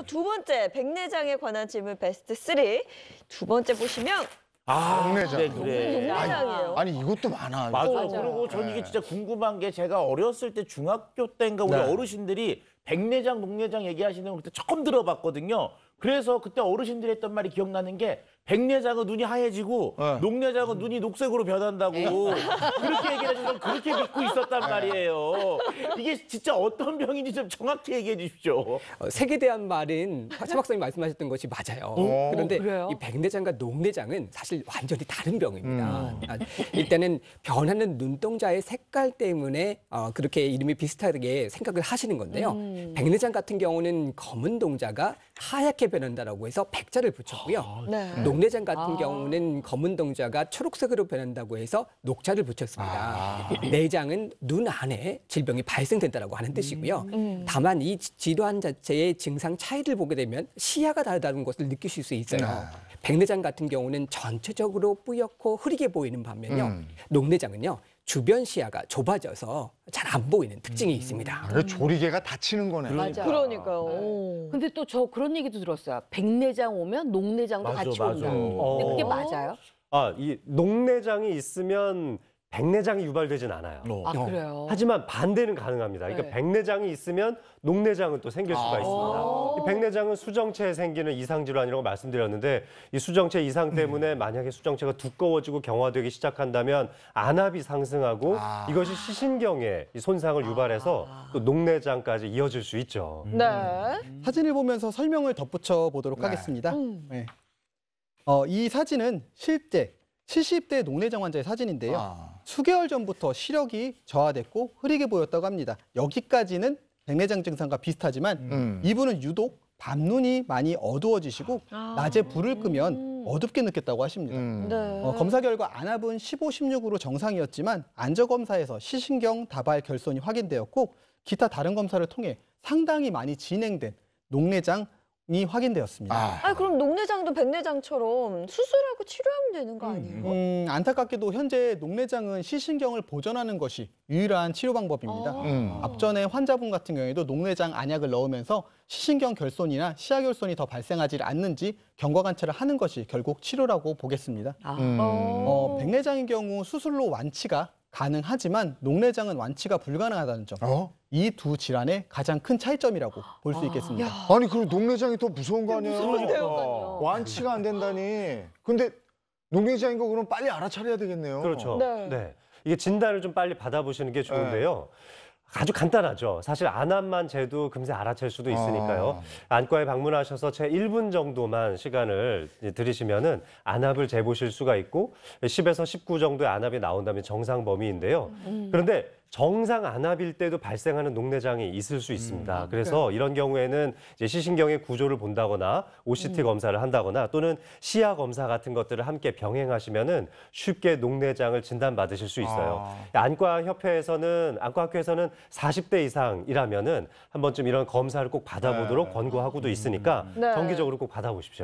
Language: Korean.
이어서 두 번째 백내장에 관한 질문 베스트 3. 두 번째 보시면 아, 백내장 네, 그래. 네. 음, 아니, 아니, 이것도 많아. 맞아. 맞아. 그리고 전 이게 네. 진짜 궁금한 게 제가 어렸을 때 중학교 때인가 우리 네. 어르신들이 백내장, 녹내장 얘기하시는 걸 그때 처음 들어봤거든요. 그래서 그때 어르신들이 했던 말이 기억나는 게 백내장은 눈이 하얘지고 네. 녹내장은 눈이 녹색으로 변한다고 네. 그렇게 얘기해 주면 그렇게 믿고 있었단 네. 말이에요. 이게 진짜 어떤 병인지 좀 정확히 얘기해 주십시오. 어, 색에 대한 말은 차 박사님 말씀하셨던 것이 맞아요. 오, 어? 그런데 어, 그래요? 이 백내장과 녹내장은 사실 완전히 다른 병입니다. 음. 아, 일단은 변하는 눈동자의 색깔 때문에 어, 그렇게 이름이 비슷하게 생각을 하시는 건데요. 음. 음. 백내장 같은 경우는 검은 동자가 하얗게 변한다라고 해서 백자를 붙였고요. 아, 네. 네. 녹내장 같은 아. 경우는 검은 동자가 초록색으로 변한다고 해서 녹자를 붙였습니다. 아. 내장은 눈 안에 질병이 발생된다라고 하는 뜻이고요. 음. 음. 다만 이 질환 자체의 증상 차이를 보게 되면 시야가 다르다는 것을 느끼실 수 있어요. 네. 백내장 같은 경우는 전체적으로 뿌옇고 흐리게 보이는 반면요. 음. 녹내장은요. 주변 시야가 좁아져서 잘 안 보이는 특징이 음. 있습니다. 음. 조리개가 다치는 거네. 그러니까. 그러니까요. 네. 근데 또 저 그런 얘기도 들었어요. 백내장 오면 녹내장도 맞아, 같이 맞아. 온다. 근데 그게 어. 맞아요? 아, 이 녹내장이 있으면 백내장이 유발되진 않아요. 어. 아, 어. 그래요? 하지만 반대는 가능합니다. 그러니까 네. 백내장이 있으면 녹내장은 또 생길 수가 아. 있습니다. 이 백내장은 수정체에 생기는 이상 질환이라고 말씀드렸는데 이 수정체 이상 음. 때문에 만약에 수정체가 두꺼워지고 경화되기 시작한다면 안압이 상승하고 아. 이것이 시신경에 손상을 아. 유발해서 또 녹내장까지 이어질 수 있죠. 음. 네. 사진을 보면서 설명을 덧붙여 보도록 네. 하겠습니다. 음. 네. 어, 이 사진은 실제 70대 노내장 환자의 사진인데요. 아. 수개월 전부터 시력이 저하됐고 흐리게 보였다고 합니다. 여기까지는 백내장 증상과 비슷하지만 음. 음. 이분은 유독 밤눈이 많이 어두워지시고 아. 낮에 불을 끄면 음. 어둡게 느꼈다고 하십니다. 음. 네. 어, 검사 결과 안압은 15, 16으로 정상이었지만 안저 검사에서 시신경 다발 결손이 확인되었고 기타 다른 검사를 통해 상당히 많이 진행된 녹내장 이 확인되었습니다. 아. 아니, 그럼 녹내장도 백내장처럼 수술하고 치료하면 되는 거 음, 아니에요? 음. 음, 안타깝게도 현재 녹내장은 시신경을 보존하는 것이 유일한 치료 방법입니다. 아. 음. 앞전에 환자분 같은 경우에도 녹내장 안약을 넣으면서 시신경 결손이나 시야 결손이 더 발생하지 않는지 경과 관찰을 하는 것이 결국 치료라고 보겠습니다. 아. 음. 어, 백내장인 경우 수술로 완치가 가능하지만 녹내장은 완치가 불가능하다는 점. 어? 이두 질환의 가장 큰 차이점이라고 볼수 아. 있겠습니다. 아니 그럼 녹내장이 더 무서운 거 아니에요? 무서운데요. 그러니까. 그러니까. 완치가 안 된다니. 근데 녹내장인 거 그럼 빨리 알아차려야 되겠네요. 그렇죠. 네. 네. 이게 진단을 좀 빨리 받아보시는 게 좋은데요. 네. 아주 간단하죠. 사실 안압만 제도 금세 알아챌 수도 아. 있으니까요. 안과에 방문하셔서 제 1분 정도만 시간을 들이시면은 안압을 재보실 수가 있고 10에서 예, 19 정도의 안압이 나온다면 정상 범위인데요. 음. 그런데 정상 안압일 때도 발생하는 녹내장이 있을 수 있습니다. 음, 그래서 그 이런 경우에는 이제 시신경의 구조를 본다거나 OCT 음. 검사를 한다거나 또는 시야 검사 같은 것들을 함께 병행하시면은 쉽게 녹내장을 진단받으실 수 있어요. 아. 안과 협회에서는 안과 학교에서는 40대 이상이라면은 한 번쯤 이런 검사를 꼭 받아보도록 네. 권고하고도 음, 있으니까 음, 음. 네. 정기적으로 꼭 받아보십시오.